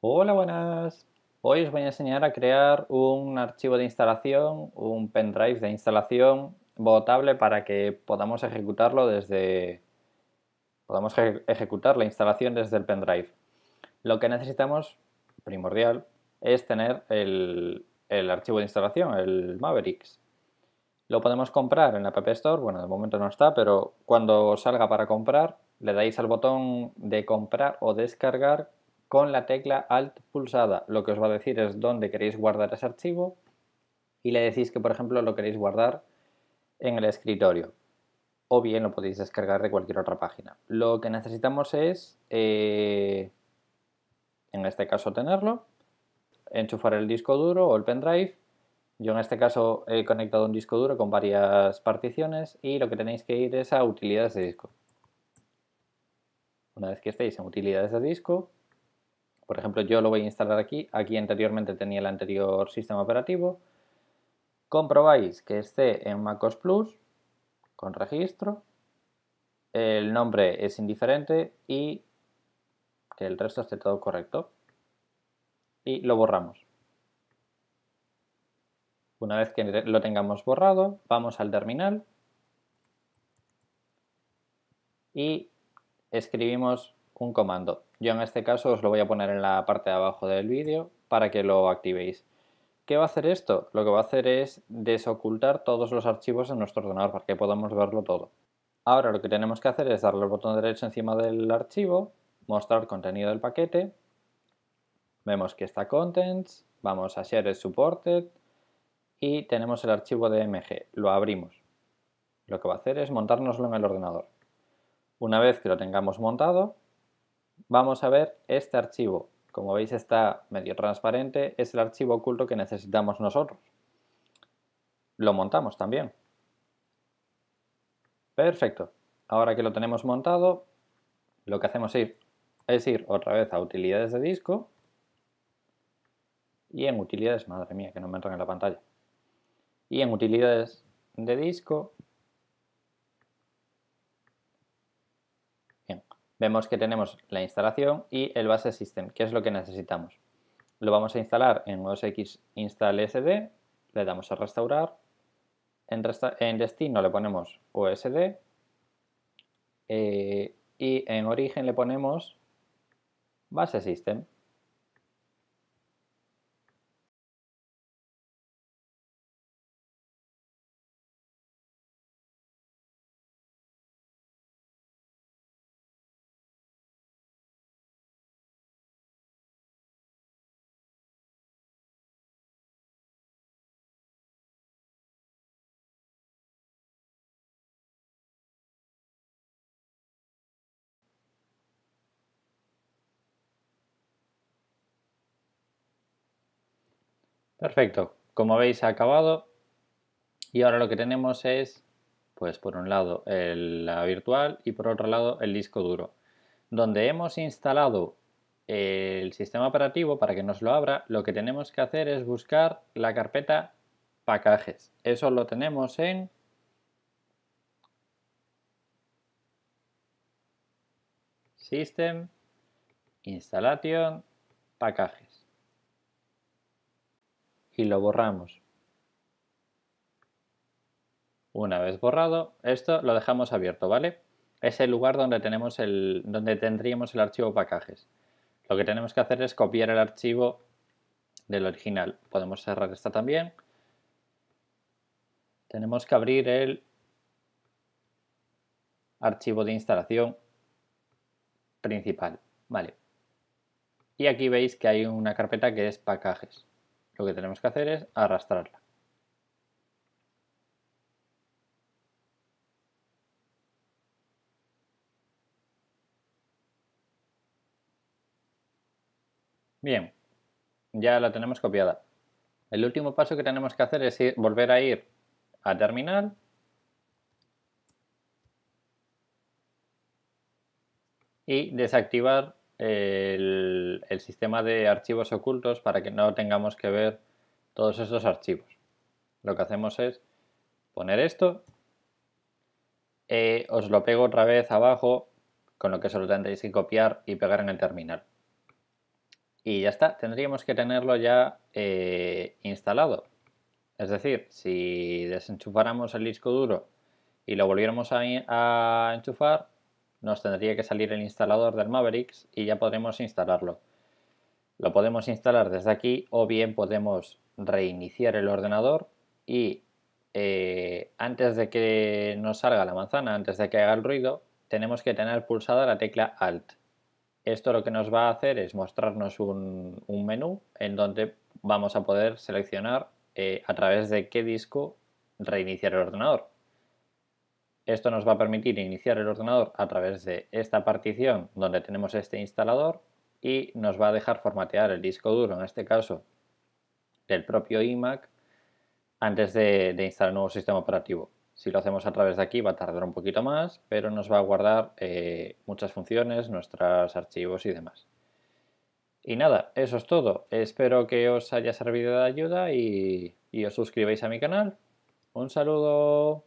Hola, buenas. Hoy os voy a enseñar a crear un archivo de instalación, un pendrive de instalación votable para que podamos ejecutarlo desde podamos ejecutar la instalación desde el pendrive. Lo que necesitamos primordial es tener el, el archivo de instalación, el Mavericks. Lo podemos comprar en la App Store, bueno, de momento no está, pero cuando salga para comprar, le dais al botón de comprar o descargar con la tecla Alt pulsada. Lo que os va a decir es dónde queréis guardar ese archivo y le decís que, por ejemplo, lo queréis guardar en el escritorio o bien lo podéis descargar de cualquier otra página. Lo que necesitamos es, eh, en este caso, tenerlo, enchufar el disco duro o el pendrive. Yo en este caso he conectado un disco duro con varias particiones y lo que tenéis que ir es a utilidades de disco. Una vez que estéis en utilidades de disco, por ejemplo, yo lo voy a instalar aquí. Aquí anteriormente tenía el anterior sistema operativo. Comprobáis que esté en MacOS Plus con registro. El nombre es indiferente y que el resto esté todo correcto. Y lo borramos. Una vez que lo tengamos borrado, vamos al terminal y escribimos un comando yo en este caso os lo voy a poner en la parte de abajo del vídeo para que lo activéis. ¿Qué va a hacer esto? Lo que va a hacer es desocultar todos los archivos en nuestro ordenador para que podamos verlo todo. Ahora lo que tenemos que hacer es darle el botón derecho encima del archivo, mostrar contenido del paquete, vemos que está contents, vamos a share supported y tenemos el archivo de .mg lo abrimos. Lo que va a hacer es montárnoslo en el ordenador. Una vez que lo tengamos montado, vamos a ver este archivo. Como veis está medio transparente, es el archivo oculto que necesitamos nosotros. Lo montamos también. Perfecto. Ahora que lo tenemos montado, lo que hacemos es ir otra vez a utilidades de disco y en utilidades, madre mía que no me entran en la pantalla, y en utilidades de disco Vemos que tenemos la instalación y el base system, que es lo que necesitamos. Lo vamos a instalar en OSX install SD, le damos a restaurar, en, destino le ponemos OSD eh, y en origen le ponemos base system. Perfecto, como veis ha acabado y ahora lo que tenemos es, pues por un lado el, la virtual y por otro lado el disco duro, donde hemos instalado el sistema operativo para que nos lo abra, lo que tenemos que hacer es buscar la carpeta packages. Eso lo tenemos en System Installation Packages y lo borramos. Una vez borrado, esto lo dejamos abierto, ¿vale? Es el lugar donde, tenemos el, donde tendríamos el archivo paquetes. Lo que tenemos que hacer es copiar el archivo del original. Podemos cerrar esta también. Tenemos que abrir el archivo de instalación principal. Vale. Y aquí veis que hay una carpeta que es packages. Lo que tenemos que hacer es arrastrarla. Bien, ya la tenemos copiada. El último paso que tenemos que hacer es volver a ir a terminal y desactivar el, sistema de archivos ocultos para que no tengamos que ver todos esos archivos. Lo que hacemos es poner esto, eh, os lo pego otra vez abajo, con lo que solo tendréis que copiar y pegar en el terminal. Y ya está, tendríamos que tenerlo ya eh, instalado. Es decir, si desenchufáramos el disco duro y lo volviéramos a enchufar, nos tendría que salir el instalador del Mavericks y ya podremos instalarlo. Lo podemos instalar desde aquí o bien podemos reiniciar el ordenador y eh, antes de que nos salga la manzana, antes de que haga el ruido, tenemos que tener pulsada la tecla Alt. Esto lo que nos va a hacer es mostrarnos un, menú en donde vamos a poder seleccionar eh, a través de qué disco reiniciar el ordenador. Esto nos va a permitir iniciar el ordenador a través de esta partición donde tenemos este instalador y nos va a dejar formatear el disco duro, en este caso del propio iMac, antes de, instalar el nuevo sistema operativo. Si lo hacemos a través de aquí va a tardar un poquito más, pero nos va a guardar eh, muchas funciones, nuestros archivos y demás. Y nada, eso es todo. Espero que os haya servido de ayuda y, y os suscribáis a mi canal. Un saludo.